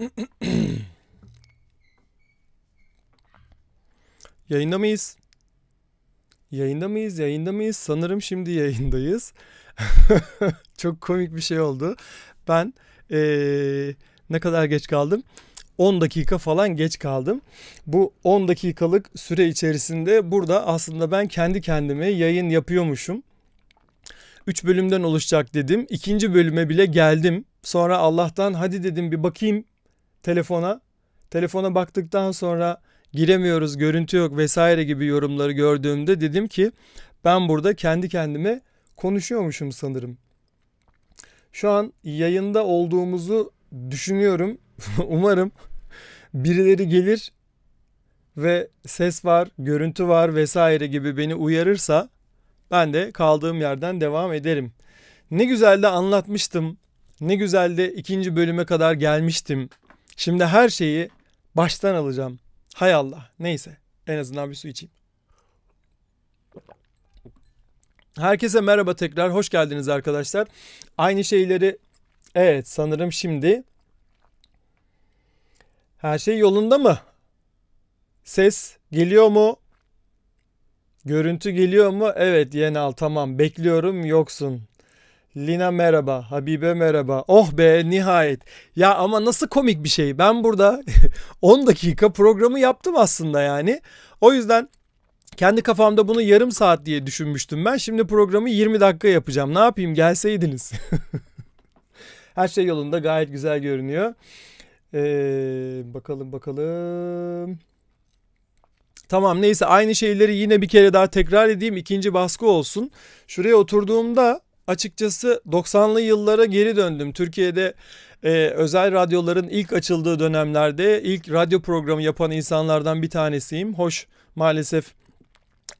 Yayında mıyız? Yayında mıyız? Yayında mıyız? Sanırım şimdi yayındayız. Çok komik bir şey oldu. Ben ee, ne kadar geç kaldım? 10 dakika falan geç kaldım. Bu 10 dakikalık süre içerisinde burada aslında ben kendi kendime yayın yapıyormuşum. 3 bölümden oluşacak dedim. İkinci bölüme bile geldim. Sonra Allah'tan hadi dedim bir bakayım telefona. Telefona baktıktan sonra giremiyoruz, görüntü yok vesaire gibi yorumları gördüğümde dedim ki ben burada kendi kendime konuşuyormuşum sanırım. Şu an yayında olduğumuzu düşünüyorum. Umarım birileri gelir ve ses var, görüntü var vesaire gibi beni uyarırsa ben de kaldığım yerden devam ederim. Ne güzel de anlatmıştım. Ne güzel de ikinci bölüme kadar gelmiştim. Şimdi her şeyi baştan alacağım. Hay Allah. Neyse. En azından bir su içeyim. Herkese merhaba tekrar. Hoş geldiniz arkadaşlar. Aynı şeyleri evet sanırım şimdi her şey yolunda mı? Ses geliyor mu? Görüntü geliyor mu? Evet Yenal tamam bekliyorum yoksun. Lina merhaba, Habibe merhaba. Oh be nihayet. Ya ama nasıl komik bir şey. Ben burada 10 dakika programı yaptım aslında yani. O yüzden kendi kafamda bunu yarım saat diye düşünmüştüm ben. Şimdi programı 20 dakika yapacağım. Ne yapayım gelseydiniz. Her şey yolunda gayet güzel görünüyor. Ee, bakalım bakalım. Tamam neyse aynı şeyleri yine bir kere daha tekrar edeyim. İkinci baskı olsun. Şuraya oturduğumda açıkçası 90'lı yıllara geri döndüm. Türkiye'de e, özel radyoların ilk açıldığı dönemlerde ilk radyo programı yapan insanlardan bir tanesiyim. Hoş maalesef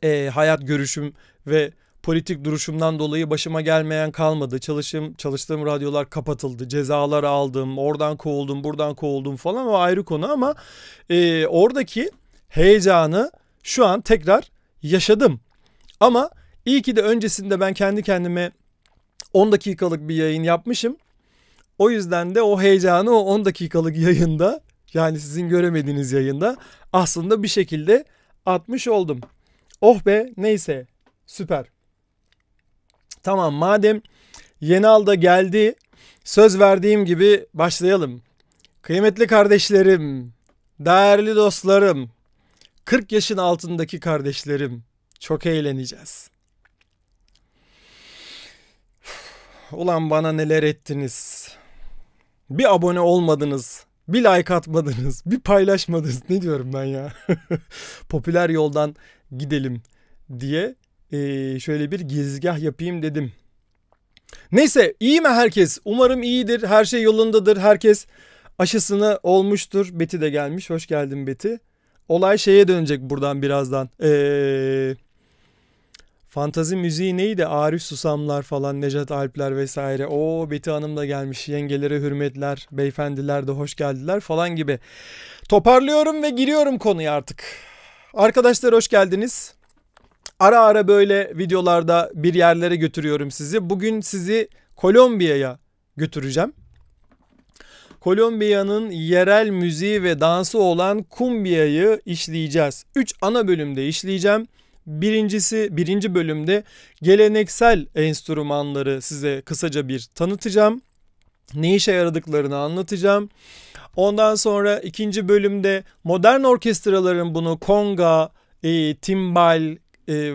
e, hayat görüşüm ve politik duruşumdan dolayı başıma gelmeyen kalmadı. Çalışım, çalıştığım radyolar kapatıldı. Cezalar aldım. Oradan kovuldum, buradan kovuldum falan. O ayrı konu ama e, oradaki heyecanı şu an tekrar yaşadım. Ama iyi ki de öncesinde ben kendi kendime 10 dakikalık bir yayın yapmışım. O yüzden de o heyecanı o 10 dakikalık yayında yani sizin göremediğiniz yayında aslında bir şekilde atmış oldum. Oh be neyse süper. Tamam madem Yenal da geldi söz verdiğim gibi başlayalım. Kıymetli kardeşlerim, değerli dostlarım, 40 yaşın altındaki kardeşlerim çok eğleneceğiz. Ulan bana neler ettiniz. Bir abone olmadınız. Bir like atmadınız. Bir paylaşmadınız. Ne diyorum ben ya. Popüler yoldan gidelim diye şöyle bir gezgah yapayım dedim. Neyse iyi mi herkes? Umarım iyidir. Her şey yolundadır. Herkes aşısını olmuştur. Beti de gelmiş. Hoş geldin Beti. Olay şeye dönecek buradan birazdan. Eee Fantazi müziği neydi? Arif Susamlar falan, Necat Alpler vesaire. O Beti Hanım da gelmiş. Yengelere hürmetler, beyefendiler de hoş geldiler falan gibi. Toparlıyorum ve giriyorum konuya artık. Arkadaşlar hoş geldiniz. Ara ara böyle videolarda bir yerlere götürüyorum sizi. Bugün sizi Kolombiya'ya götüreceğim. Kolombiya'nın yerel müziği ve dansı olan kumbiyayı işleyeceğiz. 3 ana bölümde işleyeceğim. Birincisi birinci bölümde geleneksel enstrümanları size kısaca bir tanıtacağım. Ne işe yaradıklarını anlatacağım. Ondan sonra ikinci bölümde modern orkestraların bunu konga, e, timbal, e,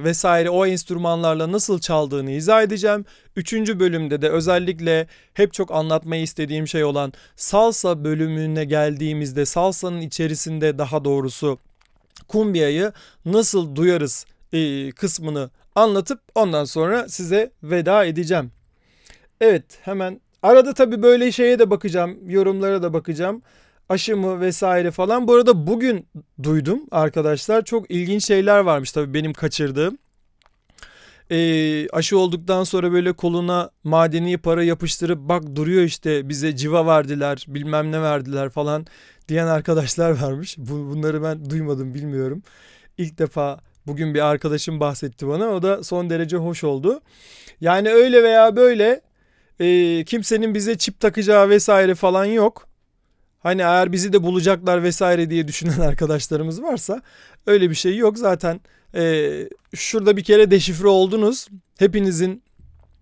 vesaire o enstrümanlarla nasıl çaldığını izah edeceğim. Üçüncü bölümde de özellikle hep çok anlatmayı istediğim şey olan salsa bölümüne geldiğimizde salsanın içerisinde daha doğrusu kumbiyayı nasıl duyarız e, kısmını anlatıp ondan sonra size veda edeceğim. Evet hemen arada tabii böyle şeye de bakacağım yorumlara da bakacağım aşı mı vesaire falan. Bu arada bugün duydum arkadaşlar çok ilginç şeyler varmış tabii benim kaçırdığım. E, aşı olduktan sonra böyle koluna madeni para yapıştırıp bak duruyor işte bize civa verdiler bilmem ne verdiler falan diyen arkadaşlar varmış. bunları ben duymadım bilmiyorum. İlk defa Bugün bir arkadaşım bahsetti bana. O da son derece hoş oldu. Yani öyle veya böyle e, kimsenin bize çip takacağı vesaire falan yok. Hani eğer bizi de bulacaklar vesaire diye düşünen arkadaşlarımız varsa öyle bir şey yok. Zaten e, şurada bir kere deşifre oldunuz. Hepinizin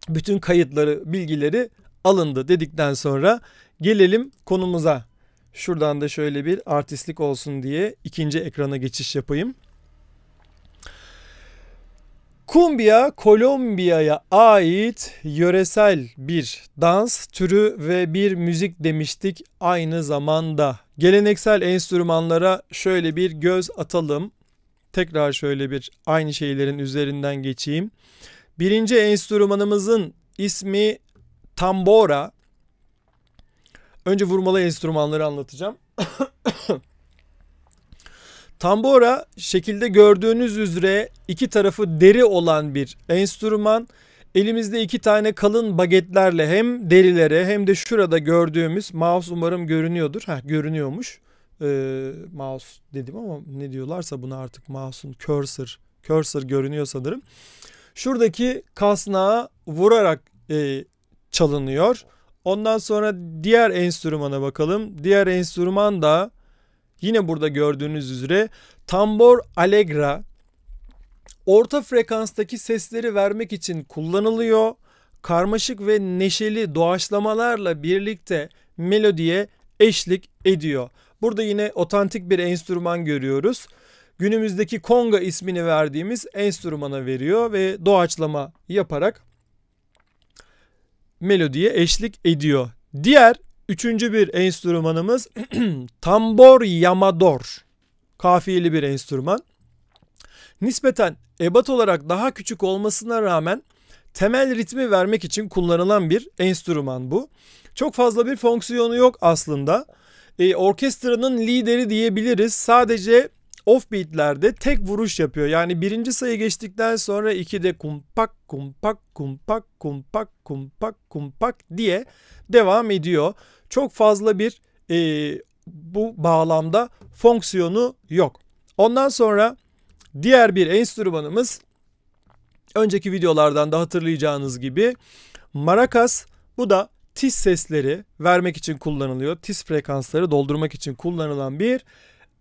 bütün kayıtları, bilgileri alındı dedikten sonra gelelim konumuza. Şuradan da şöyle bir artistlik olsun diye ikinci ekrana geçiş yapayım. Kumbiya Kolombiya'ya ait yöresel bir dans türü ve bir müzik demiştik aynı zamanda. Geleneksel enstrümanlara şöyle bir göz atalım. Tekrar şöyle bir aynı şeylerin üzerinden geçeyim. Birinci enstrümanımızın ismi tambora. Önce vurmalı enstrümanları anlatacağım. Tambora şekilde gördüğünüz üzere iki tarafı deri olan bir enstrüman. Elimizde iki tane kalın bagetlerle hem derilere hem de şurada gördüğümüz mouse umarım görünüyordur. Heh, görünüyormuş. Ee, mouse dedim ama ne diyorlarsa bunu artık mouse'un cursor cursor görünüyor sanırım. Şuradaki kasnağa vurarak e, çalınıyor. Ondan sonra diğer enstrümana bakalım. Diğer enstrüman da Yine burada gördüğünüz üzere tambor allegra orta frekanstaki sesleri vermek için kullanılıyor. Karmaşık ve neşeli doğaçlamalarla birlikte melodiye eşlik ediyor. Burada yine otantik bir enstrüman görüyoruz. Günümüzdeki konga ismini verdiğimiz enstrümana veriyor ve doğaçlama yaparak melodiye eşlik ediyor. Diğer Üçüncü bir enstrümanımız tambor yamador. Kafiyeli bir enstrüman. Nispeten ebat olarak daha küçük olmasına rağmen temel ritmi vermek için kullanılan bir enstrüman bu. Çok fazla bir fonksiyonu yok aslında. E, orkestranın lideri diyebiliriz. Sadece offbeatlerde tek vuruş yapıyor. Yani birinci sayı geçtikten sonra iki de kumpak kumpak kumpak kumpak kumpak kumpak diye devam ediyor çok fazla bir e, bu bağlamda fonksiyonu yok. Ondan sonra diğer bir enstrümanımız önceki videolardan da hatırlayacağınız gibi marakas bu da tiz sesleri vermek için kullanılıyor. Tiz frekansları doldurmak için kullanılan bir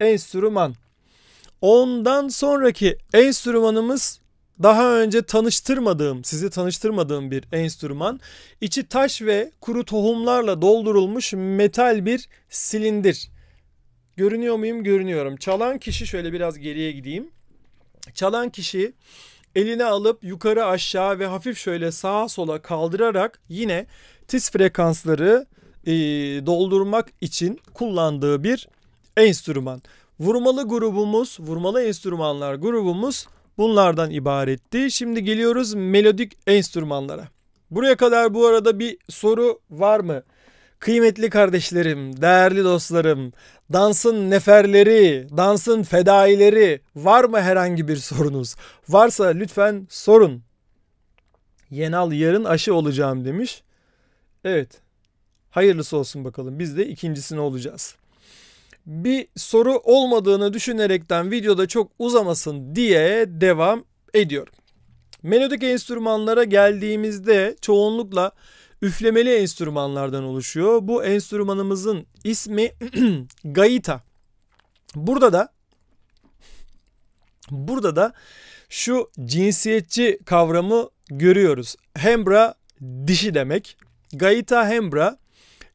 enstrüman. Ondan sonraki enstrümanımız daha önce tanıştırmadığım, sizi tanıştırmadığım bir enstrüman. İçi taş ve kuru tohumlarla doldurulmuş metal bir silindir. Görünüyor muyum? Görünüyorum. Çalan kişi şöyle biraz geriye gideyim. Çalan kişi eline alıp yukarı aşağı ve hafif şöyle sağa sola kaldırarak yine tiz frekansları e, doldurmak için kullandığı bir enstrüman. Vurmalı grubumuz, vurmalı enstrümanlar grubumuz bunlardan ibaretti. Şimdi geliyoruz melodik enstrümanlara. Buraya kadar bu arada bir soru var mı? Kıymetli kardeşlerim, değerli dostlarım, dansın neferleri, dansın fedaileri var mı herhangi bir sorunuz? Varsa lütfen sorun. Yenal yarın aşı olacağım demiş. Evet. Hayırlısı olsun bakalım. Biz de ikincisini olacağız bir soru olmadığını düşünerekten videoda çok uzamasın diye devam ediyorum. Melodik enstrümanlara geldiğimizde çoğunlukla üflemeli enstrümanlardan oluşuyor. Bu enstrümanımızın ismi gaita. Burada da burada da şu cinsiyetçi kavramı görüyoruz. Hembra dişi demek. Gaita hembra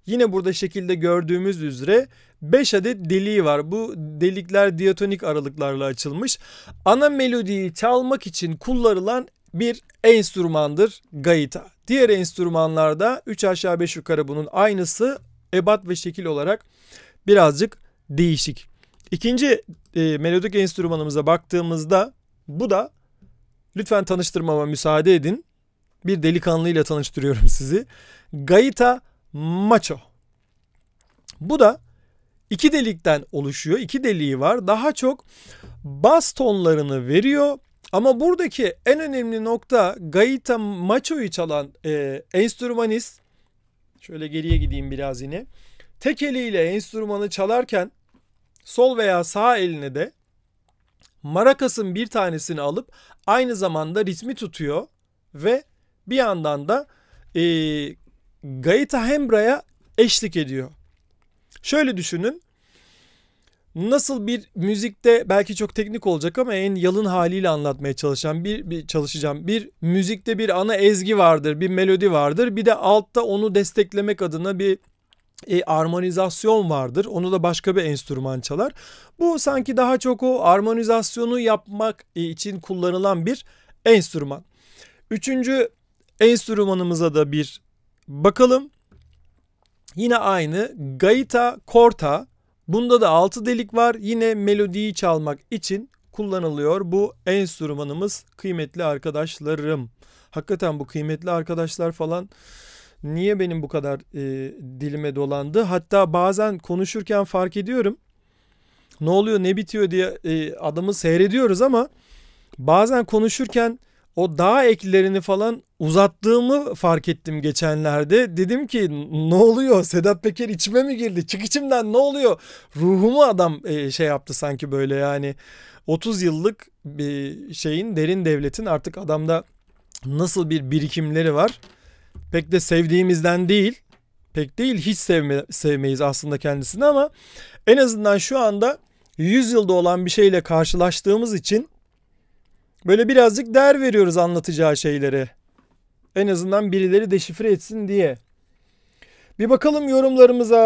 yine burada şekilde gördüğümüz üzere 5 adet deliği var. Bu delikler diatonik aralıklarla açılmış. Ana melodiyi çalmak için kullanılan bir enstrümandır gayita. Diğer enstrümanlarda 3 aşağı 5 yukarı bunun aynısı ebat ve şekil olarak birazcık değişik. İkinci e, melodik enstrümanımıza baktığımızda bu da lütfen tanıştırmama müsaade edin. Bir delikanlıyla tanıştırıyorum sizi. Gaita macho. Bu da iki delikten oluşuyor. İki deliği var. Daha çok bas tonlarını veriyor. Ama buradaki en önemli nokta Gaita Macho'yu çalan e, enstrümanist. Şöyle geriye gideyim biraz yine. Tek eliyle enstrümanı çalarken sol veya sağ eline de marakasın bir tanesini alıp aynı zamanda ritmi tutuyor ve bir yandan da e, Gaita Hembra'ya eşlik ediyor. Şöyle düşünün. Nasıl bir müzikte belki çok teknik olacak ama en yalın haliyle anlatmaya çalışan bir, bir çalışacağım. Bir müzikte bir ana ezgi vardır, bir melodi vardır. Bir de altta onu desteklemek adına bir e, armonizasyon vardır. Onu da başka bir enstrüman çalar. Bu sanki daha çok o armonizasyonu yapmak e, için kullanılan bir enstrüman. Üçüncü enstrümanımıza da bir bakalım. Yine aynı gaita corta. Bunda da 6 delik var. Yine melodiyi çalmak için kullanılıyor bu enstrümanımız kıymetli arkadaşlarım. Hakikaten bu kıymetli arkadaşlar falan niye benim bu kadar e, dilime dolandı? Hatta bazen konuşurken fark ediyorum. Ne oluyor ne bitiyor diye e, adamı seyrediyoruz ama bazen konuşurken o dağ eklerini falan uzattığımı fark ettim geçenlerde. Dedim ki ne oluyor Sedat Peker içime mi girdi çık içimden ne oluyor ruhumu adam e, şey yaptı sanki böyle yani 30 yıllık bir şeyin derin devletin artık adamda nasıl bir birikimleri var pek de sevdiğimizden değil pek değil hiç sevme, sevmeyiz aslında kendisini ama en azından şu anda 100 yılda olan bir şeyle karşılaştığımız için Böyle birazcık değer veriyoruz anlatacağı şeylere. En azından birileri deşifre etsin diye. Bir bakalım yorumlarımıza.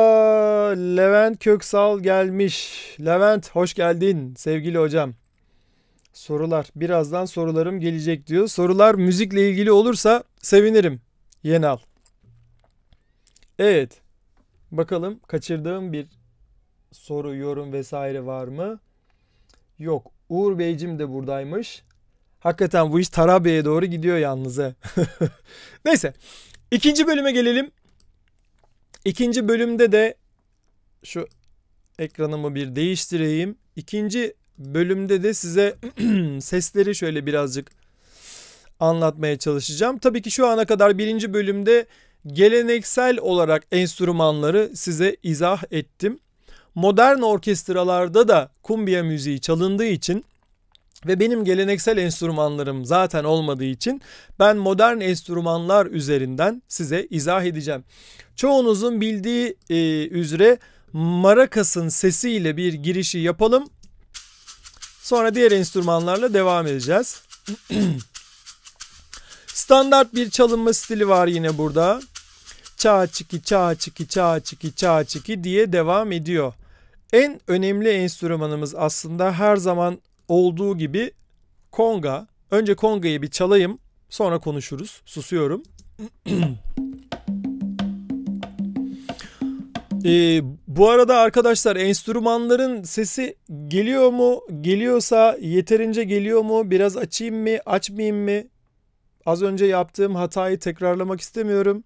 Levent Köksal gelmiş. Levent hoş geldin sevgili hocam. Sorular. Birazdan sorularım gelecek diyor. Sorular müzikle ilgili olursa sevinirim. Yenal. Evet. Bakalım kaçırdığım bir soru, yorum vesaire var mı? Yok. Uğur Beyciğim de buradaymış. Hakikaten bu iş Tarabya'ya doğru gidiyor yalnız he. Neyse. İkinci bölüme gelelim. İkinci bölümde de şu ekranımı bir değiştireyim. İkinci bölümde de size sesleri şöyle birazcık anlatmaya çalışacağım. Tabii ki şu ana kadar birinci bölümde geleneksel olarak enstrümanları size izah ettim. Modern orkestralarda da kumbiya müziği çalındığı için ve benim geleneksel enstrümanlarım zaten olmadığı için ben modern enstrümanlar üzerinden size izah edeceğim. Çoğunuzun bildiği e, üzere marakasın sesiyle bir girişi yapalım. Sonra diğer enstrümanlarla devam edeceğiz. Standart bir çalınma stili var yine burada. Çağ çiki çağ çiki çağ çiki çağ çiki diye devam ediyor. En önemli enstrümanımız aslında her zaman olduğu gibi konga. Önce kongayı bir çalayım sonra konuşuruz. Susuyorum. Ee, bu arada arkadaşlar enstrümanların sesi geliyor mu? Geliyorsa yeterince geliyor mu? Biraz açayım mı? Açmayayım mı? Az önce yaptığım hatayı tekrarlamak istemiyorum.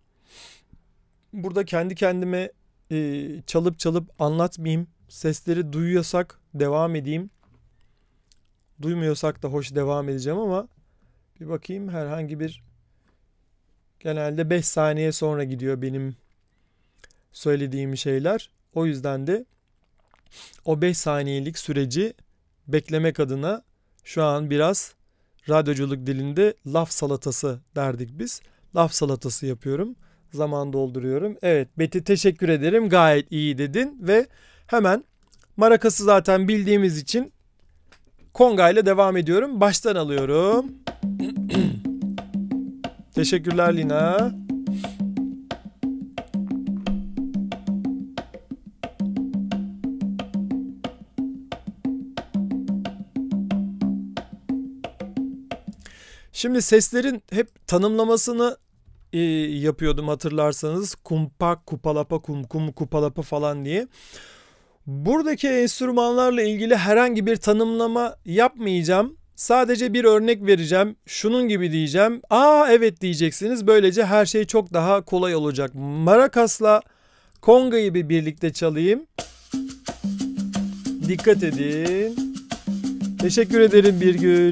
Burada kendi kendime e, çalıp çalıp anlatmayayım. Sesleri duyuyorsak devam edeyim duymuyorsak da hoş devam edeceğim ama bir bakayım herhangi bir genelde 5 saniye sonra gidiyor benim söylediğim şeyler. O yüzden de o 5 saniyelik süreci beklemek adına şu an biraz radyoculuk dilinde laf salatası derdik biz. Laf salatası yapıyorum. Zaman dolduruyorum. Evet Beti teşekkür ederim gayet iyi dedin ve hemen Marakası zaten bildiğimiz için Konga ile devam ediyorum. Baştan alıyorum. Teşekkürler Lina. Şimdi seslerin hep tanımlamasını e, yapıyordum hatırlarsanız. kumpak, kupalapa, kum, kum, kupalapa falan diye. Buradaki enstrümanlarla ilgili herhangi bir tanımlama yapmayacağım. Sadece bir örnek vereceğim. Şunun gibi diyeceğim. Aa evet diyeceksiniz. Böylece her şey çok daha kolay olacak. Marakasla kongayı bir birlikte çalayım. Dikkat edin. Teşekkür ederim Birgül.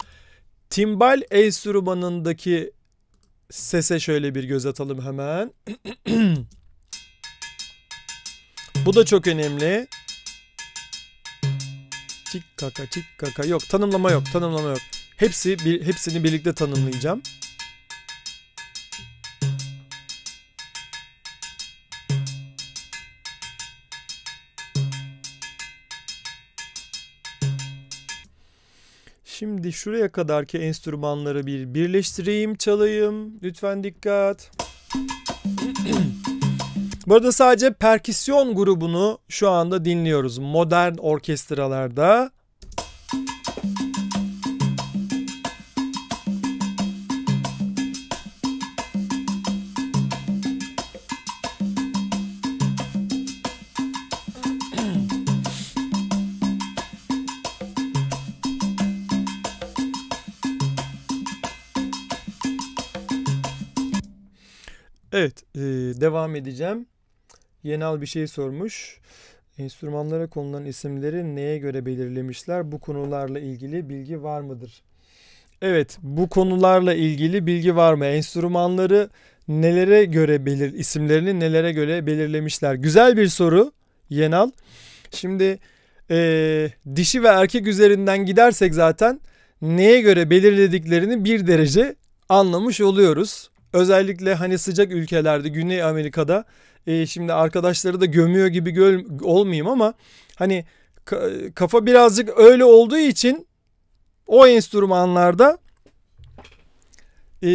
Timbal enstrümanındaki sese şöyle bir göz atalım hemen. Bu da çok önemli. Çik kaka çik kaka yok tanımlama yok tanımlama yok. Hepsi bir, hepsini birlikte tanımlayacağım. Şimdi şuraya kadarki enstrümanları bir birleştireyim, çalayım. Lütfen dikkat. Bu arada sadece perküsyon grubunu şu anda dinliyoruz. Modern orkestralarda devam edeceğim. Yenal bir şey sormuş. Enstrümanlara konulan isimleri neye göre belirlemişler? Bu konularla ilgili bilgi var mıdır? Evet, bu konularla ilgili bilgi var mı? Enstrümanları nelere göre belir isimlerini nelere göre belirlemişler? Güzel bir soru Yenal. Şimdi e, dişi ve erkek üzerinden gidersek zaten neye göre belirlediklerini bir derece anlamış oluyoruz. Özellikle hani sıcak ülkelerde Güney Amerika'da e, şimdi arkadaşları da gömüyor gibi göl, olmayayım ama hani kafa birazcık öyle olduğu için o enstrümanlarda e,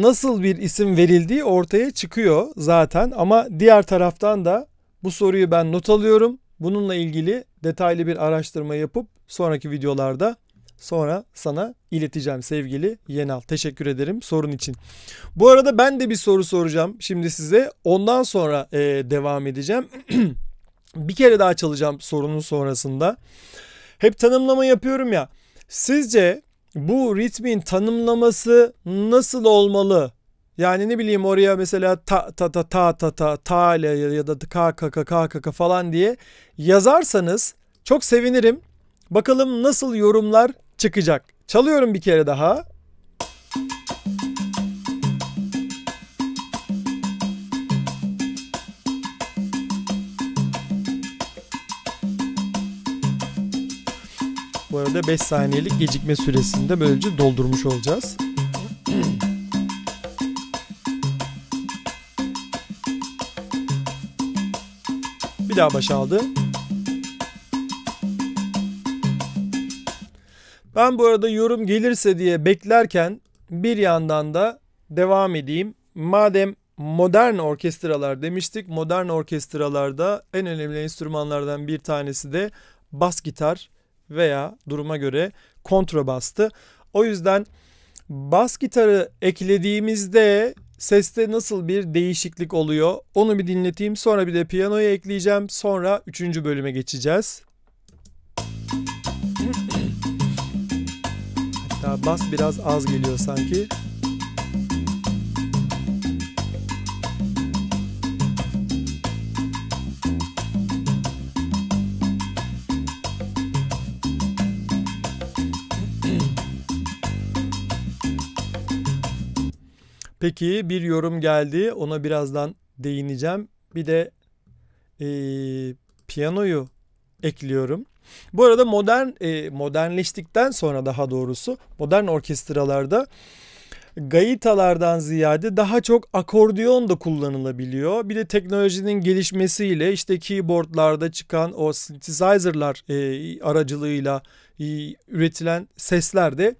nasıl bir isim verildiği ortaya çıkıyor zaten ama diğer taraftan da bu soruyu ben not alıyorum. Bununla ilgili detaylı bir araştırma yapıp sonraki videolarda sonra sana ileteceğim sevgili Yenal. Teşekkür ederim sorun için. Bu arada ben de bir soru soracağım şimdi size. Ondan sonra e, devam edeceğim. bir kere daha çalacağım sorunun sonrasında. Hep tanımlama yapıyorum ya. Sizce bu ritmin tanımlaması nasıl olmalı? Yani ne bileyim oraya mesela ta ta ta ta ta ta ta ya da ka ka ka ka ka falan diye yazarsanız çok sevinirim. Bakalım nasıl yorumlar çıkacak. Çalıyorum bir kere daha. Bu arada 5 saniyelik gecikme süresinde böylece doldurmuş olacağız. Bir daha başa aldı. Ben bu arada yorum gelirse diye beklerken bir yandan da devam edeyim. Madem modern orkestralar demiştik. Modern orkestralarda en önemli enstrümanlardan bir tanesi de bas gitar veya duruma göre kontrabastı. O yüzden bas gitarı eklediğimizde seste nasıl bir değişiklik oluyor onu bir dinleteyim. Sonra bir de piyanoyu ekleyeceğim. Sonra üçüncü bölüme geçeceğiz. Ya bas biraz az geliyor sanki. Peki bir yorum geldi. Ona birazdan değineceğim. Bir de e, piyanoyu ekliyorum. Bu arada modern e, modernleştikten sonra daha doğrusu modern orkestralarda gaitalardan ziyade daha çok akordeon da kullanılabiliyor. Bir de teknolojinin gelişmesiyle işte keyboardlarda çıkan o synthesizer'lar e, aracılığıyla e, üretilen sesler de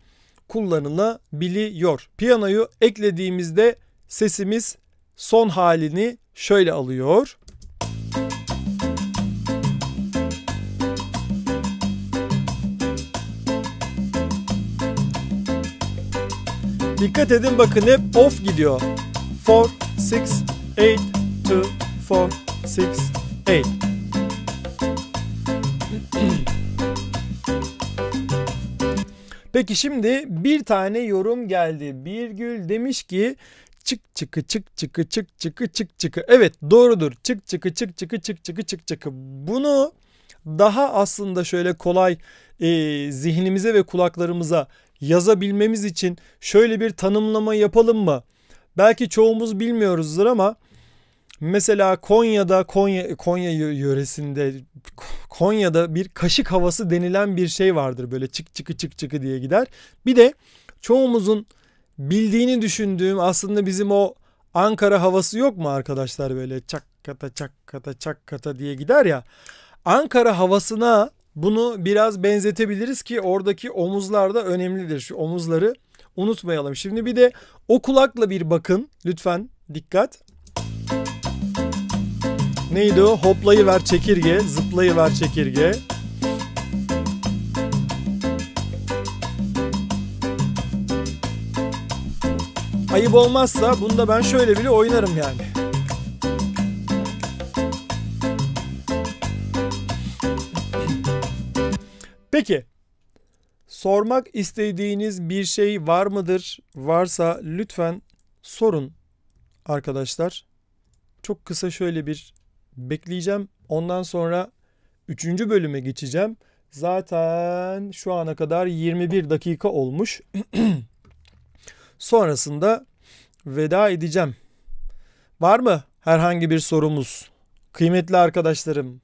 kullanılabiliyor. Piyanoyu eklediğimizde sesimiz son halini şöyle alıyor. Dikkat edin bakın hep off gidiyor. 4, 6, 8, 2, 4, 6, 8. Peki şimdi bir tane yorum geldi. Bir Gül demiş ki çık çıkı çık çıkı çık çıkı çık çıkı. Evet doğrudur. Çık çıkı çık çıkı çık çıkı çık çıkı. Bunu daha aslında şöyle kolay e, zihnimize ve kulaklarımıza yazabilmemiz için şöyle bir tanımlama yapalım mı? Belki çoğumuz bilmiyoruzdur ama mesela Konya'da Konya Konya yöresinde Konya'da bir kaşık havası denilen bir şey vardır böyle çık çıkı çık çıkı diye gider. Bir de çoğumuzun bildiğini düşündüğüm aslında bizim o Ankara havası yok mu arkadaşlar böyle çak kata çak kata çak kata diye gider ya. Ankara havasına bunu biraz benzetebiliriz ki oradaki omuzlar da önemlidir. Şu omuzları unutmayalım. Şimdi bir de o kulakla bir bakın. Lütfen dikkat. Neydi o? Hoplayı ver çekirge, zıplayı ver çekirge. Ayıp olmazsa bunu da ben şöyle bile oynarım yani. Peki sormak istediğiniz bir şey var mıdır? Varsa lütfen sorun arkadaşlar. Çok kısa şöyle bir bekleyeceğim. Ondan sonra 3. bölüme geçeceğim. Zaten şu ana kadar 21 dakika olmuş. Sonrasında veda edeceğim. Var mı herhangi bir sorumuz? Kıymetli arkadaşlarım,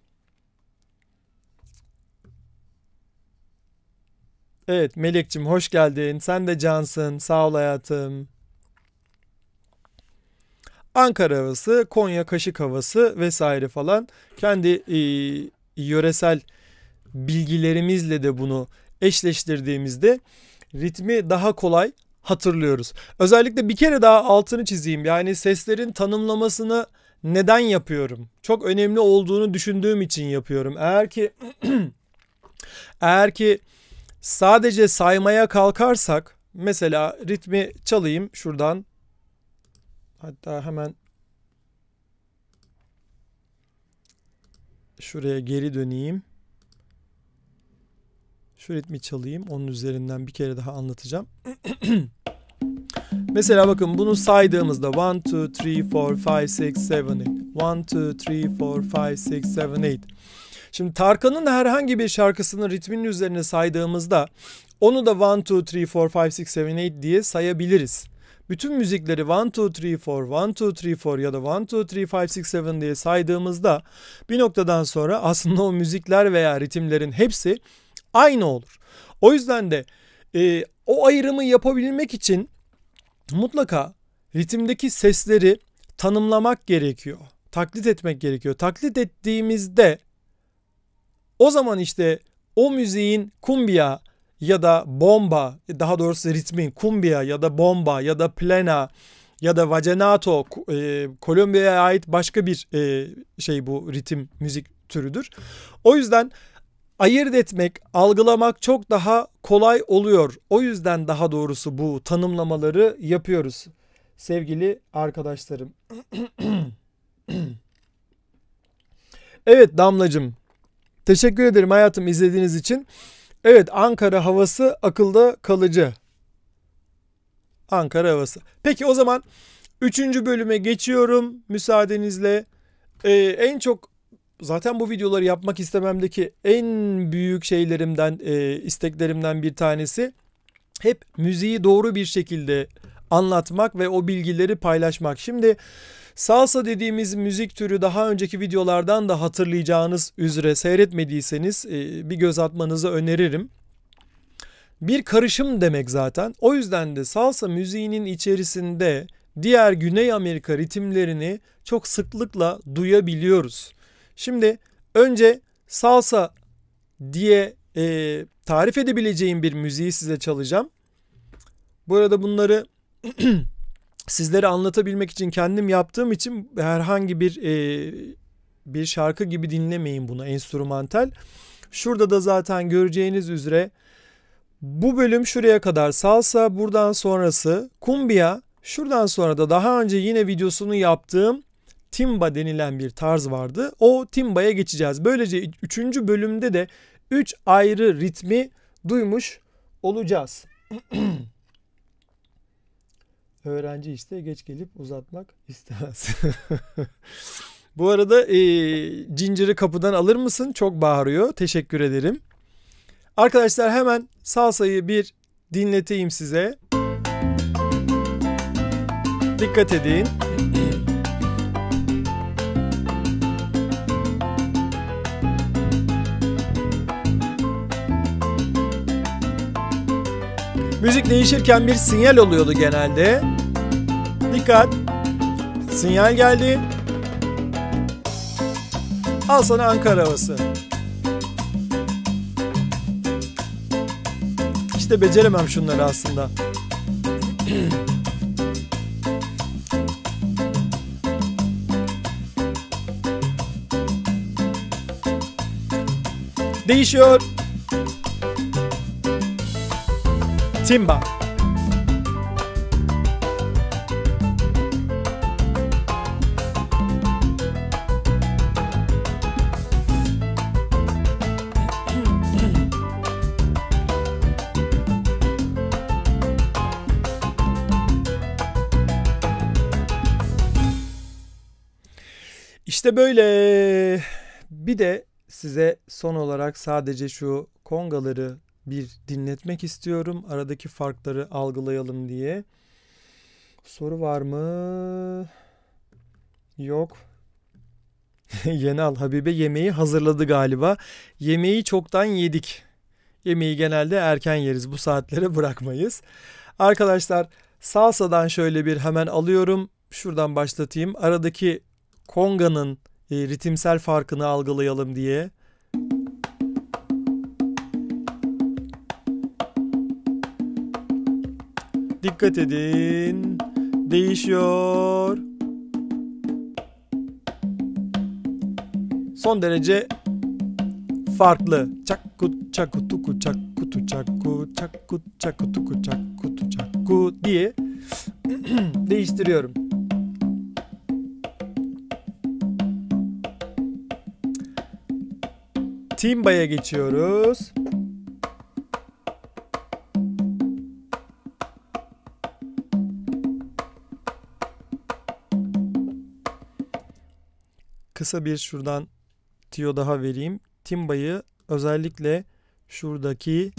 Evet Melek'cim hoş geldin. Sen de cansın. Sağ ol hayatım. Ankara havası, Konya kaşık havası vesaire falan. Kendi e, yöresel bilgilerimizle de bunu eşleştirdiğimizde ritmi daha kolay hatırlıyoruz. Özellikle bir kere daha altını çizeyim. Yani seslerin tanımlamasını neden yapıyorum? Çok önemli olduğunu düşündüğüm için yapıyorum. Eğer ki eğer ki sadece saymaya kalkarsak mesela ritmi çalayım şuradan. Hatta hemen şuraya geri döneyim. Şu ritmi çalayım. Onun üzerinden bir kere daha anlatacağım. Mesela bakın bunu saydığımızda 1, 2, 3, 4, 5, 6, 7, 8. 1, 2, 3, 4, 5, 6, 7, 8. Şimdi Tarkan'ın herhangi bir şarkısının ritminin üzerine saydığımızda onu da 1, 2, 3, 4, 5, 6, 7, 8 diye sayabiliriz. Bütün müzikleri 1, 2, 3, 4, 1, 2, 3, 4 ya da 1, 2, 3, 5, 6, 7 diye saydığımızda bir noktadan sonra aslında o müzikler veya ritimlerin hepsi aynı olur. O yüzden de e, o ayrımı yapabilmek için mutlaka ritimdeki sesleri tanımlamak gerekiyor. Taklit etmek gerekiyor. Taklit ettiğimizde o zaman işte o müziğin kumbia ya da bomba daha doğrusu ritmin kumbia ya da bomba ya da plena ya da vacanato e, Kolombiya'ya ait başka bir e, şey bu ritim müzik türüdür. O yüzden ayırt etmek, algılamak çok daha kolay oluyor. O yüzden daha doğrusu bu tanımlamaları yapıyoruz sevgili arkadaşlarım. evet damlacım. Teşekkür ederim hayatım izlediğiniz için. Evet Ankara havası akılda kalıcı. Ankara havası. Peki o zaman 3. bölüme geçiyorum müsaadenizle. Ee, en çok zaten bu videoları yapmak istememdeki en büyük şeylerimden, e, isteklerimden bir tanesi hep müziği doğru bir şekilde anlatmak ve o bilgileri paylaşmak. Şimdi salsa dediğimiz müzik türü daha önceki videolardan da hatırlayacağınız üzere seyretmediyseniz e, bir göz atmanızı öneririm. Bir karışım demek zaten. O yüzden de salsa müziğinin içerisinde diğer Güney Amerika ritimlerini çok sıklıkla duyabiliyoruz. Şimdi önce salsa diye e, tarif edebileceğim bir müziği size çalacağım. Bu arada bunları sizlere anlatabilmek için kendim yaptığım için herhangi bir e, bir şarkı gibi dinlemeyin bunu enstrümantal. Şurada da zaten göreceğiniz üzere bu bölüm şuraya kadar salsa buradan sonrası kumbia. şuradan sonra da daha önce yine videosunu yaptığım timba denilen bir tarz vardı. O timbaya geçeceğiz. Böylece 3. bölümde de 3 ayrı ritmi duymuş olacağız. öğrenci işte geç gelip uzatmak istemez. Bu arada e, cinciri kapıdan alır mısın? Çok bağırıyor. Teşekkür ederim. Arkadaşlar hemen salsayı bir dinleteyim size. Dikkat edin. Müzik değişirken bir sinyal oluyordu genelde. Dikkat. Sinyal geldi. Al sana Ankara havası. İşte beceremem şunları aslında. Değişiyor. Timba. böyle. Bir de size son olarak sadece şu kongaları bir dinletmek istiyorum. Aradaki farkları algılayalım diye. Soru var mı? Yok. Yenal Habibe yemeği hazırladı galiba. Yemeği çoktan yedik. Yemeği genelde erken yeriz. Bu saatlere bırakmayız. Arkadaşlar salsadan şöyle bir hemen alıyorum. Şuradan başlatayım. Aradaki konga'nın e, ritimsel farkını algılayalım diye. Dikkat edin. Değişiyor. Son derece farklı. Çakkut çakutuku çakutu çakku çakkut çakutuku çakutu çakku diye değiştiriyorum. Timba'ya geçiyoruz. Kısa bir şuradan tiyo daha vereyim. Timba'yı özellikle şuradaki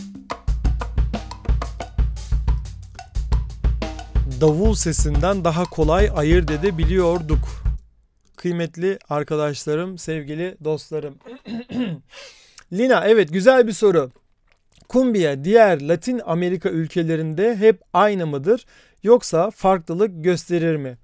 davul sesinden daha kolay ayırt edebiliyorduk kıymetli arkadaşlarım, sevgili dostlarım. Lina evet güzel bir soru. Kumbiya diğer Latin Amerika ülkelerinde hep aynı mıdır yoksa farklılık gösterir mi?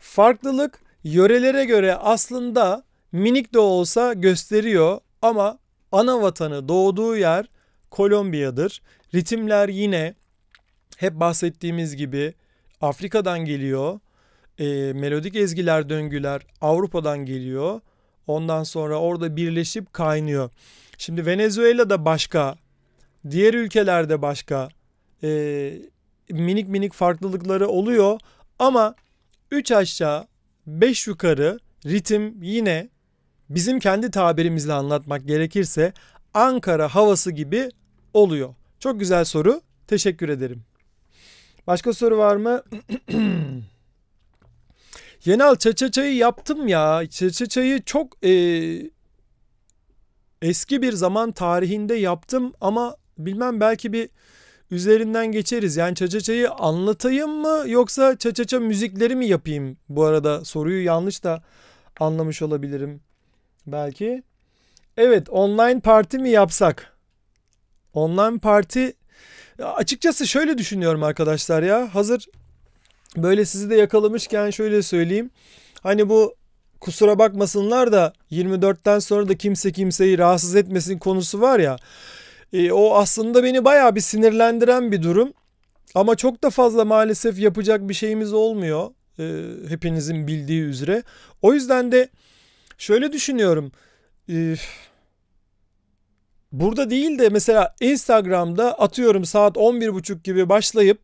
Farklılık yörelere göre aslında minik de olsa gösteriyor ama ana vatanı doğduğu yer Kolombiya'dır. Ritimler yine hep bahsettiğimiz gibi Afrika'dan geliyor e, melodik ezgiler, döngüler Avrupa'dan geliyor. Ondan sonra orada birleşip kaynıyor. Şimdi Venezuela'da başka, diğer ülkelerde başka e, minik minik farklılıkları oluyor. Ama 3 aşağı 5 yukarı ritim yine bizim kendi tabirimizle anlatmak gerekirse Ankara havası gibi oluyor. Çok güzel soru. Teşekkür ederim. Başka soru var mı? Genel çeçeçeyi yaptım ya. Çeçeçeyi çok e, eski bir zaman tarihinde yaptım ama bilmem belki bir üzerinden geçeriz. Yani çeçeçeyi anlatayım mı yoksa çeçeçe müzikleri mi yapayım? Bu arada soruyu yanlış da anlamış olabilirim belki. Evet online parti mi yapsak? Online parti açıkçası şöyle düşünüyorum arkadaşlar ya. Hazır Böyle sizi de yakalamışken şöyle söyleyeyim. Hani bu kusura bakmasınlar da 24'ten sonra da kimse kimseyi rahatsız etmesin konusu var ya. E, o aslında beni bayağı bir sinirlendiren bir durum. Ama çok da fazla maalesef yapacak bir şeyimiz olmuyor. E, hepinizin bildiği üzere. O yüzden de şöyle düşünüyorum. E, burada değil de mesela Instagram'da atıyorum saat 11.30 gibi başlayıp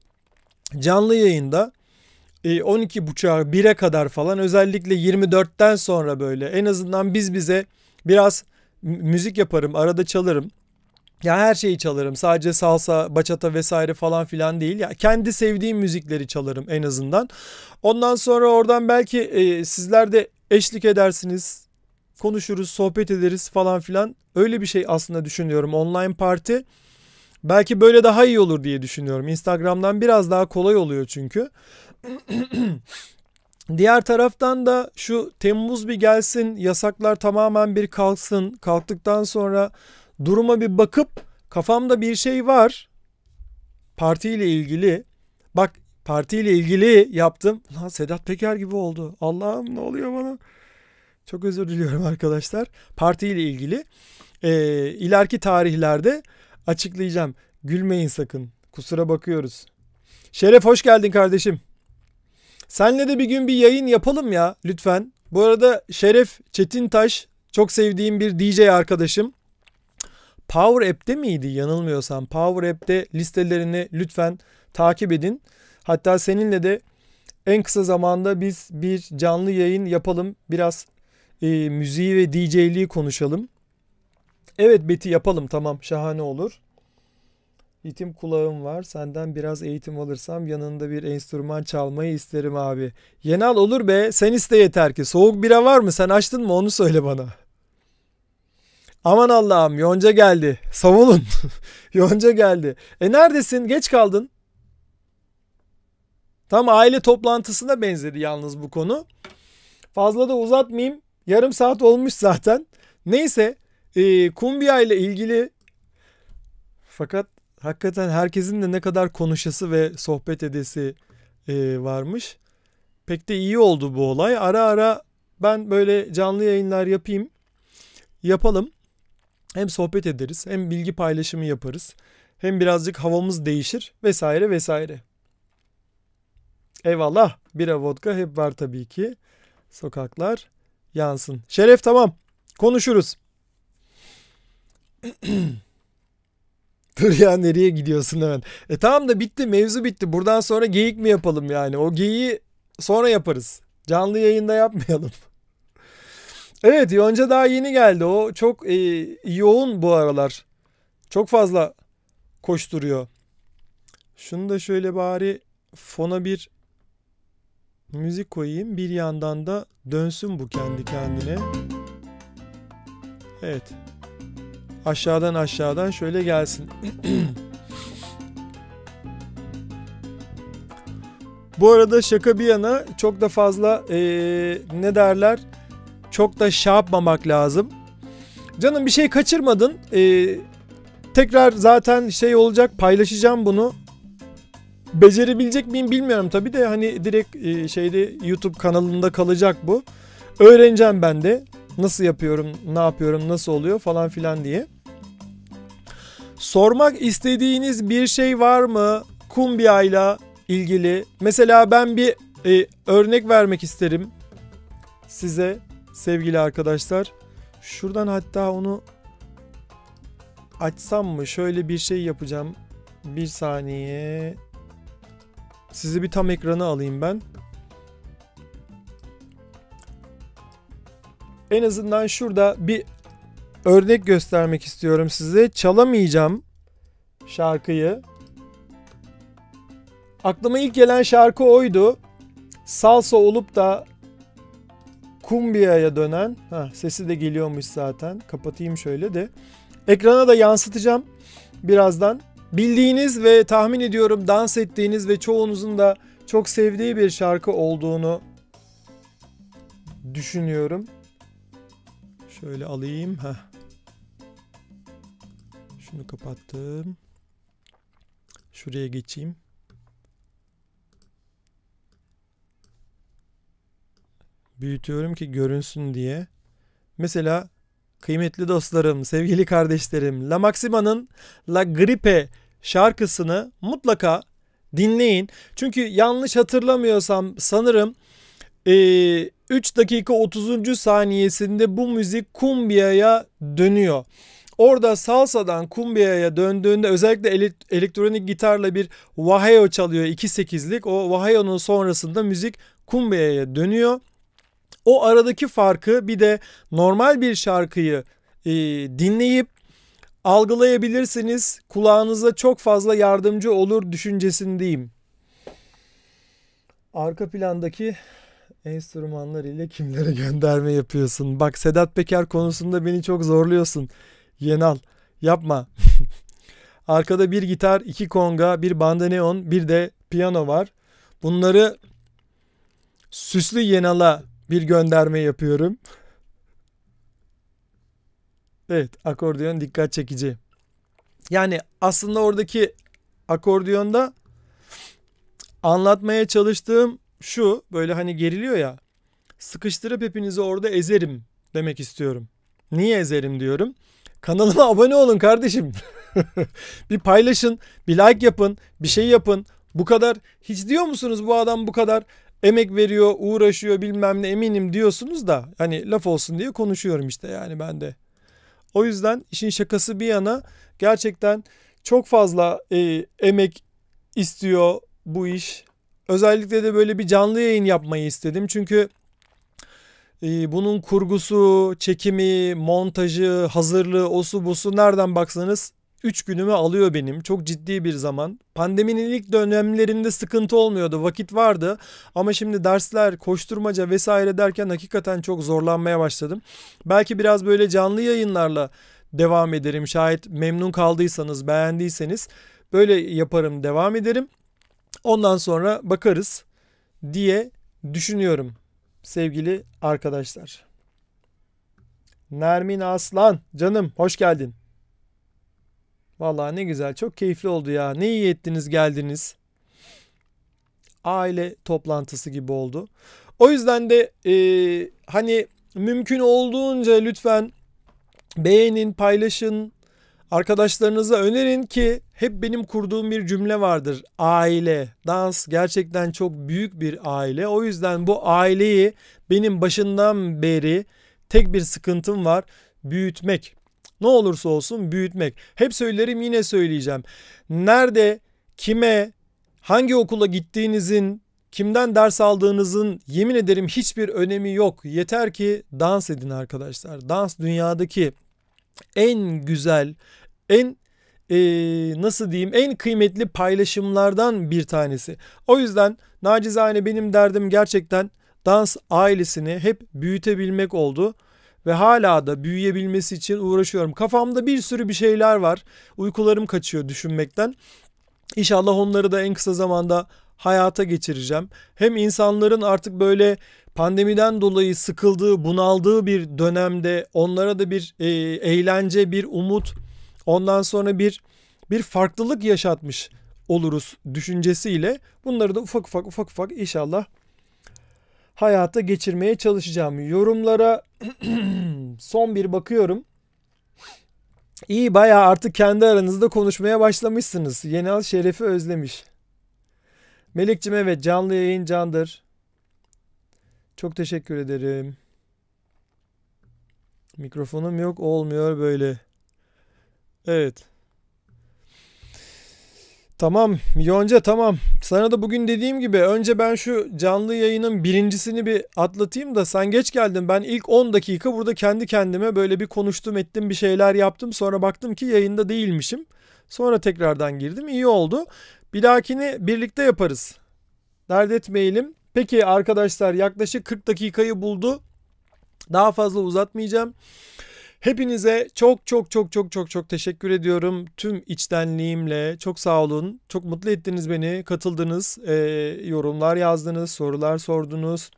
canlı yayında 12 12.30'a 1'e kadar falan özellikle 24'ten sonra böyle en azından biz bize biraz müzik yaparım arada çalarım. Ya her şeyi çalarım. Sadece salsa, bachata vesaire falan filan değil. Ya kendi sevdiğim müzikleri çalarım en azından. Ondan sonra oradan belki e, sizler de eşlik edersiniz. Konuşuruz, sohbet ederiz falan filan. Öyle bir şey aslında düşünüyorum. Online parti belki böyle daha iyi olur diye düşünüyorum. Instagram'dan biraz daha kolay oluyor çünkü. Diğer taraftan da şu Temmuz bir gelsin, yasaklar tamamen bir kalksın. Kalktıktan sonra duruma bir bakıp kafamda bir şey var. Partiyle ilgili. Bak partiyle ilgili yaptım. Lan Sedat Peker gibi oldu. Allah'ım ne oluyor bana? Çok özür diliyorum arkadaşlar. Partiyle ilgili. E, ileriki tarihlerde açıklayacağım. Gülmeyin sakın. Kusura bakıyoruz. Şeref hoş geldin kardeşim. Senle de bir gün bir yayın yapalım ya lütfen. Bu arada Şeref Çetintaş çok sevdiğim bir DJ arkadaşım. Power App'te miydi yanılmıyorsam? Power App'te listelerini lütfen takip edin. Hatta seninle de en kısa zamanda biz bir canlı yayın yapalım. Biraz e, müziği ve DJ'liği konuşalım. Evet Beti yapalım tamam şahane olur. Ritim kulağım var. Senden biraz eğitim alırsam yanında bir enstrüman çalmayı isterim abi. Yenal olur be. Sen iste yeter ki. Soğuk bira var mı? Sen açtın mı? Onu söyle bana. Aman Allah'ım yonca geldi. Savunun. yonca geldi. E neredesin? Geç kaldın. Tam aile toplantısına benzedi yalnız bu konu. Fazla da uzatmayayım. Yarım saat olmuş zaten. Neyse. E, kumbiya ile ilgili fakat Hakikaten herkesin de ne kadar konuşası ve sohbet edesi e, varmış. Pek de iyi oldu bu olay. Ara ara ben böyle canlı yayınlar yapayım. Yapalım. Hem sohbet ederiz, hem bilgi paylaşımı yaparız. Hem birazcık havamız değişir vesaire vesaire. Eyvallah. Bira vodka hep var tabii ki. Sokaklar yansın. Şeref tamam. Konuşuruz. Dur ya nereye gidiyorsun hemen. E tamam da bitti mevzu bitti. Buradan sonra geyik mi yapalım yani? O geyiği sonra yaparız. Canlı yayında yapmayalım. Evet Yonca daha yeni geldi. O çok e, yoğun bu aralar. Çok fazla koşturuyor. Şunu da şöyle bari fona bir müzik koyayım. Bir yandan da dönsün bu kendi kendine. Evet aşağıdan aşağıdan şöyle gelsin. Bu arada şaka bir yana çok da fazla ee, ne derler çok da şey yapmamak lazım. Canım bir şey kaçırmadın. Ee, tekrar zaten şey olacak paylaşacağım bunu. Becerebilecek miyim bilmiyorum tabi de hani direkt e, şeyde YouTube kanalında kalacak bu. Öğreneceğim ben de nasıl yapıyorum, ne yapıyorum, nasıl oluyor falan filan diye. Sormak istediğiniz bir şey var mı kumbiya ile ilgili? Mesela ben bir e, örnek vermek isterim size sevgili arkadaşlar. Şuradan hatta onu açsam mı? Şöyle bir şey yapacağım. Bir saniye. Sizi bir tam ekranı alayım ben. En azından şurada bir örnek göstermek istiyorum size. Çalamayacağım şarkıyı. Aklıma ilk gelen şarkı oydu. Salsa olup da kumbiyaya dönen. Ha sesi de geliyormuş zaten. Kapatayım şöyle de. Ekrana da yansıtacağım birazdan. Bildiğiniz ve tahmin ediyorum dans ettiğiniz ve çoğunuzun da çok sevdiği bir şarkı olduğunu düşünüyorum. Şöyle alayım. Heh. Şunu kapattım. Şuraya geçeyim. Büyütüyorum ki görünsün diye. Mesela kıymetli dostlarım, sevgili kardeşlerim, La Maxima'nın La Gripe şarkısını mutlaka dinleyin. Çünkü yanlış hatırlamıyorsam sanırım e, 3 dakika 30. saniyesinde bu müzik kumbiyaya dönüyor. Orada salsadan kumbiaya döndüğünde özellikle elektronik gitarla bir vaheo çalıyor 2.8'lik. O vaheo'nun sonrasında müzik kumbiaya dönüyor. O aradaki farkı bir de normal bir şarkıyı e, dinleyip algılayabilirsiniz. Kulağınıza çok fazla yardımcı olur düşüncesindeyim. Arka plandaki enstrümanlar ile kimlere gönderme yapıyorsun? Bak Sedat Peker konusunda beni çok zorluyorsun. Yenal yapma. Arkada bir gitar, iki konga, bir bandoneon, bir de piyano var. Bunları süslü Yenal'a bir gönderme yapıyorum. Evet, akordeon dikkat çekici. Yani aslında oradaki akordiyonda anlatmaya çalıştığım şu böyle hani geriliyor ya sıkıştırıp hepinizi orada ezerim demek istiyorum. Niye ezerim diyorum. Kanalıma abone olun kardeşim. bir paylaşın, bir like yapın, bir şey yapın. Bu kadar hiç diyor musunuz bu adam bu kadar emek veriyor, uğraşıyor bilmem ne eminim diyorsunuz da hani laf olsun diye konuşuyorum işte yani ben de. O yüzden işin şakası bir yana gerçekten çok fazla e, emek istiyor bu iş. Özellikle de böyle bir canlı yayın yapmayı istedim. Çünkü ee, bunun kurgusu, çekimi, montajı, hazırlığı, osu busu nereden baksanız 3 günümü alıyor benim. Çok ciddi bir zaman. Pandeminin ilk dönemlerinde sıkıntı olmuyordu. Vakit vardı. Ama şimdi dersler, koşturmaca vesaire derken hakikaten çok zorlanmaya başladım. Belki biraz böyle canlı yayınlarla devam ederim. Şayet memnun kaldıysanız, beğendiyseniz böyle yaparım, devam ederim. Ondan sonra bakarız diye düşünüyorum sevgili arkadaşlar. Nermin Aslan canım hoş geldin. Vallahi ne güzel çok keyifli oldu ya. Ne iyi ettiniz geldiniz. Aile toplantısı gibi oldu. O yüzden de e, hani mümkün olduğunca lütfen beğenin, paylaşın, Arkadaşlarınıza önerin ki hep benim kurduğum bir cümle vardır. Aile. Dans gerçekten çok büyük bir aile. O yüzden bu aileyi benim başından beri tek bir sıkıntım var. Büyütmek. Ne olursa olsun büyütmek. Hep söylerim yine söyleyeceğim. Nerede, kime, hangi okula gittiğinizin, kimden ders aldığınızın yemin ederim hiçbir önemi yok. Yeter ki dans edin arkadaşlar. Dans dünyadaki en güzel, en e, nasıl diyeyim en kıymetli paylaşımlardan bir tanesi. O yüzden nacizane benim derdim gerçekten dans ailesini hep büyütebilmek oldu ve hala da büyüyebilmesi için uğraşıyorum. Kafamda bir sürü bir şeyler var. Uykularım kaçıyor düşünmekten. İnşallah onları da en kısa zamanda hayata geçireceğim. Hem insanların artık böyle pandemiden dolayı sıkıldığı, bunaldığı bir dönemde onlara da bir e, eğlence, bir umut, ondan sonra bir bir farklılık yaşatmış oluruz düşüncesiyle bunları da ufak ufak ufak ufak inşallah hayata geçirmeye çalışacağım. Yorumlara son bir bakıyorum. İyi baya artık kendi aranızda konuşmaya başlamışsınız. Yenal Şeref'i özlemiş. Melekciğim evet canlı yayın candır. Çok teşekkür ederim. Mikrofonum yok olmuyor böyle. Evet. Tamam Yonca tamam. Sana da bugün dediğim gibi önce ben şu canlı yayının birincisini bir atlatayım da sen geç geldin. Ben ilk 10 dakika burada kendi kendime böyle bir konuştum ettim bir şeyler yaptım. Sonra baktım ki yayında değilmişim. Sonra tekrardan girdim iyi oldu. Bir dahakini birlikte yaparız. Dert etmeyelim. Peki arkadaşlar yaklaşık 40 dakikayı buldu. Daha fazla uzatmayacağım. Hepinize çok çok çok çok çok çok teşekkür ediyorum. Tüm içtenliğimle çok sağ olun. Çok mutlu ettiniz beni. Katıldınız, e, yorumlar yazdınız, sorular sordunuz.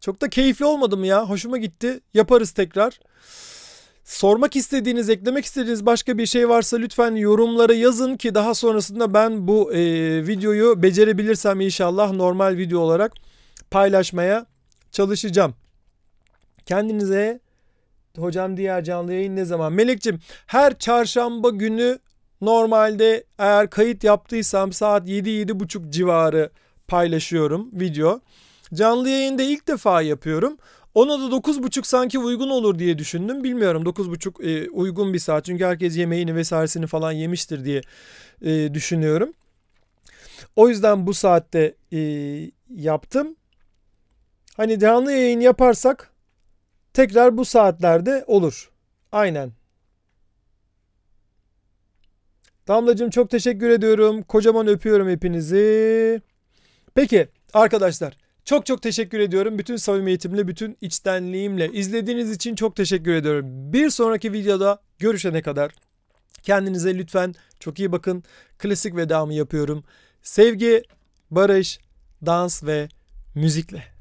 Çok da keyifli olmadı mı ya? Hoşuma gitti. Yaparız tekrar. Sormak istediğiniz, eklemek istediğiniz başka bir şey varsa lütfen yorumlara yazın ki daha sonrasında ben bu e, videoyu becerebilirsem inşallah normal video olarak paylaşmaya çalışacağım. Kendinize hocam diğer canlı yayın ne zaman? Melekciğim her çarşamba günü normalde eğer kayıt yaptıysam saat 7-7.30 civarı paylaşıyorum video. Canlı yayında ilk defa yapıyorum. Ona da 9.30 sanki uygun olur diye düşündüm. Bilmiyorum 9.30 e, uygun bir saat. Çünkü herkes yemeğini vesairesini falan yemiştir diye e, düşünüyorum. O yüzden bu saatte e, yaptım. Hani canlı yayın yaparsak tekrar bu saatlerde olur. Aynen. Damlacığım çok teşekkür ediyorum. Kocaman öpüyorum hepinizi. Peki arkadaşlar çok çok teşekkür ediyorum. Bütün samimiyetimle, bütün içtenliğimle izlediğiniz için çok teşekkür ediyorum. Bir sonraki videoda görüşene kadar kendinize lütfen çok iyi bakın. Klasik vedamı yapıyorum. Sevgi, barış, dans ve müzikle.